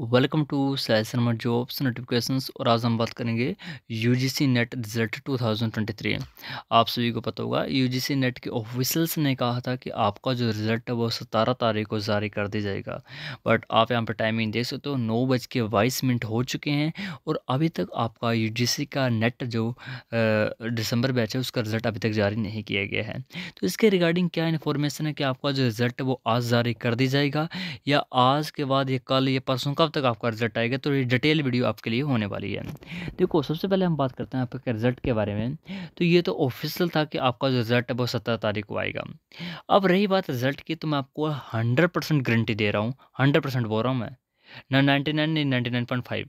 welcome to सैसन मट jobs notifications और आज हम बात करेंगे यूजीसी नेट रिजल्ट 2023 आप सभी को पता होगा यूजीसी नेट के ऑफिसल्स ने कहा था कि आपका जो रिज़ल्ट है वो सतारह तारीख को जारी कर दिया जाएगा बट आप यहाँ पर टाइमिंग देख सकते हो नौ बज के बाईस मिनट हो चुके हैं और अभी तक आपका यू का नेट जो दिसंबर बैच है उसका रिज़ल्ट अभी तक जारी नहीं किया गया है तो इसके रिगार्डिंग क्या इन्फॉर्मेशन है कि आपका जो रिज़ल्ट है वो आज जारी कर दिया जाएगा या आज के बाद या कल या परसों का कब तक आपका रिजल्ट आएगा तो ये डिटेल वीडियो आपके लिए होने वाली है देखो सबसे पहले हम बात करते हैं आपके रिजल्ट के बारे में तो ये तो ऑफिशियल था कि आपका जो रिजल्ट है वो सत्रह तारीख को आएगा अब रही बात रिजल्ट की तो मैं आपको हंड्रेड परसेंट गारंटी दे रहा हूँ हंड्रेड परसेंट बोल रहा हूँ मैं ना नाइन्टी नाइन नहीं ninety nine point five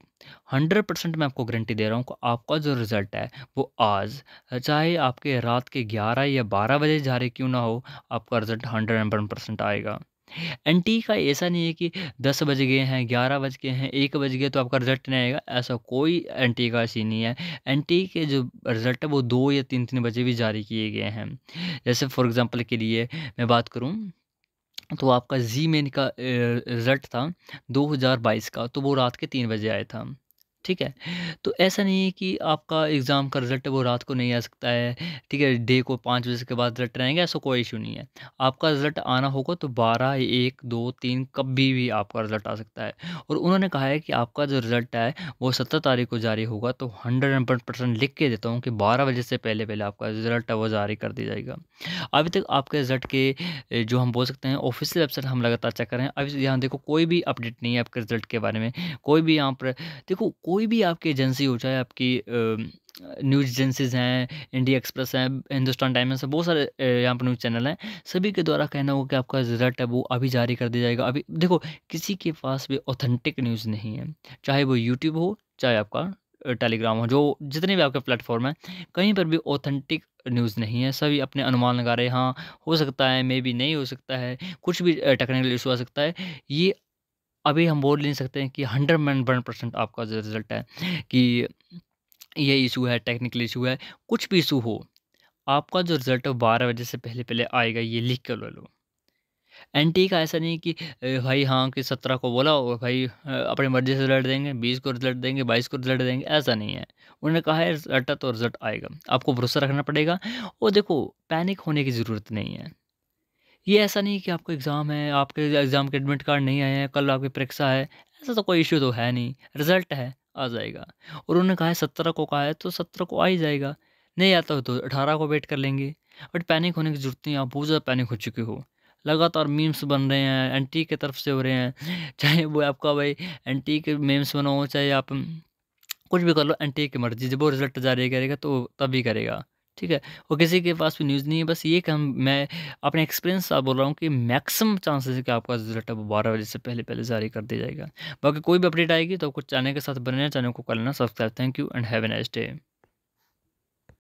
hundred percent मैं आपको गारंटी दे रहा हूँ कि आपका जो रिज़ल्ट है वो आज चाहे आपके रात के ग्यारह या बारह बजे जारी क्यों ना हो आपका result hundred and one percent आएगा एंटी का ऐसा नहीं है कि दस बज गए हैं ग्यारह बज गए हैं एक बज गए तो आपका रिजल्ट नहीं आएगा ऐसा कोई एंटी का सीन नहीं है एंटी के जो रिजल्ट है वो दो या तीन तीन बजे भी जारी किए गए हैं जैसे फॉर एग्ज़ाम्पल के लिए मैं बात करूँ तो आपका जी मेन का रिज़ल्ट था 2022 का तो वो रात के तीन बजे आया था ठीक है तो ऐसा नहीं है कि आपका एग्ज़ाम का रिज़ल्ट वो रात को नहीं आ सकता है ठीक है डे को पाँच बजे के बाद रिज़ल्ट आएंगे ऐसा कोई इशू नहीं है आपका रिज़ल्ट आना होगा तो बारह एक दो तीन कभी भी आपका रिज़ल्ट आ सकता है और उन्होंने कहा है कि आपका जो रिज़ल्ट है वो सत्रह तारीख को जारी होगा तो हंड्रेड एंड परसेंट लिख के देता हूँ कि बारह बजे से पहले पहले आपका रिज़ल्ट है वो जारी कर दिया जाएगा अभी तक आपके रिज़ल्ट के जो हम बोल सकते हैं ऑफिशियल वेबसाइट हम लगातार चेक कर रहे हैं अभी यहाँ देखो कोई भी अपडेट नहीं है आपके रिज़ल्ट के बारे में कोई भी यहाँ पर देखो कोई भी आपकी एजेंसी हो चाहे आपकी न्यूज़ एजेंसीज़ हैं इंडिया एक्सप्रेस हैं हिंदुस्तान टाइम्स हैं बहुत सारे यहाँ पर न्यूज़ चैनल हैं सभी के द्वारा कहना होगा कि आपका रिजल्ट है वो अभी जारी कर दिया जाएगा अभी देखो किसी के पास भी ऑथेंटिक न्यूज़ नहीं है चाहे वो यूट्यूब हो चाहे आपका टेलीग्राम हो जो जितने भी आपके प्लेटफॉर्म हैं कहीं पर भी ऑथेंटिक न्यूज़ नहीं है सभी अपने अनुमान लगा रहे हैं हाँ हो सकता है मे बी नहीं हो सकता है कुछ भी टेक्निकल इशू आ सकता है ये अभी हम बोल नहीं सकते हैं कि हंड्रेड में वन परसेंट आपका जो रिज़ल्ट है कि ये इशू है टेक्निकल इशू है कुछ भी इशू हो आपका जो रिज़ल्ट है बारह बजे से पहले पहले आएगा ये लिख कर ले लो एन टी का ऐसा नहीं कि भाई हाँ कि सत्रह को बोला हो भाई अपनी मर्जी से रिजल्ट देंगे बीस को रिजल्ट देंगे बाईस को रिजल्ट देंगे ऐसा नहीं है उन्होंने कहा है रिजल्ट तो रिजल्ट आएगा आपको भरोसा रखना पड़ेगा और देखो पैनिक होने की ज़रूरत नहीं है ये ऐसा नहीं कि आपको एग्ज़ाम है आपके एग्ज़ाम के एडमिट कार्ड नहीं आए हैं कल आपकी परीक्षा है ऐसा तो कोई इश्यू तो है नहीं रिज़ल्ट है आ जाएगा और उन्होंने कहा है सत्रह को कहा है तो सत्रह को आ ही जाएगा नहीं आता हो तो अठारह को वेट कर लेंगे बट पैनिक होने की जरूरत नहीं आप बहुत ज़्यादा पैनिक हो चुके हो लगातार मीम्स बन रहे हैं एन की तरफ से हो रहे हैं चाहे वो आपका भाई एन के मीम्स बनाओ चाहे आप कुछ भी कर लो एन की मर्जी जब वो रिज़ल्ट जारी करेगा तो तभी करेगा ठीक है और किसी के पास भी न्यूज़ नहीं है बस ये कम मैं अपने एक्सपीरियंस से बोल रहा हूँ कि मैक्सिमम चांसेस है कि आपका रिजल्ट अब बारह बजे से पहले पहले जारी कर दिया जाएगा बाकी कोई भी अपडेट आएगी तो आपको चैनल के साथ बने चैनल को कर लेना subscribe thank you and have a nice day